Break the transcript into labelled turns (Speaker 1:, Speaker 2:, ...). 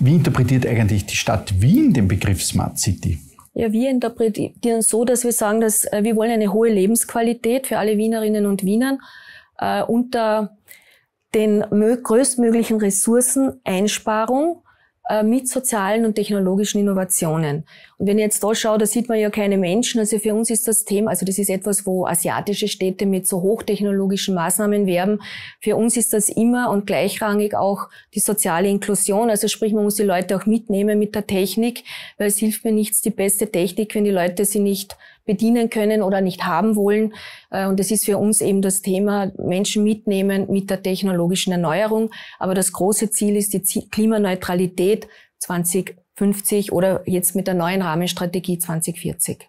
Speaker 1: Wie interpretiert eigentlich die Stadt Wien den Begriff Smart City?
Speaker 2: Ja, wir interpretieren so, dass wir sagen, dass äh, wir wollen eine hohe Lebensqualität für alle Wienerinnen und Wienern äh, unter den größtmöglichen Ressourcen, äh, mit sozialen und technologischen Innovationen. Und wenn ich jetzt da schaue, da sieht man ja keine Menschen. Also für uns ist das Thema, also das ist etwas, wo asiatische Städte mit so hochtechnologischen Maßnahmen werben. Für uns ist das immer und gleichrangig auch die soziale Inklusion. Also sprich, man muss die Leute auch mitnehmen mit der Technik, weil es hilft mir nichts die beste Technik, wenn die Leute sie nicht bedienen können oder nicht haben wollen. Äh, und das ist für uns eben das Thema Menschen mitnehmen mit der technologischen Erneuerung. Aber das große Ziel ist die Klimaneutralität 2050 oder jetzt mit der neuen Rahmenstrategie 2040.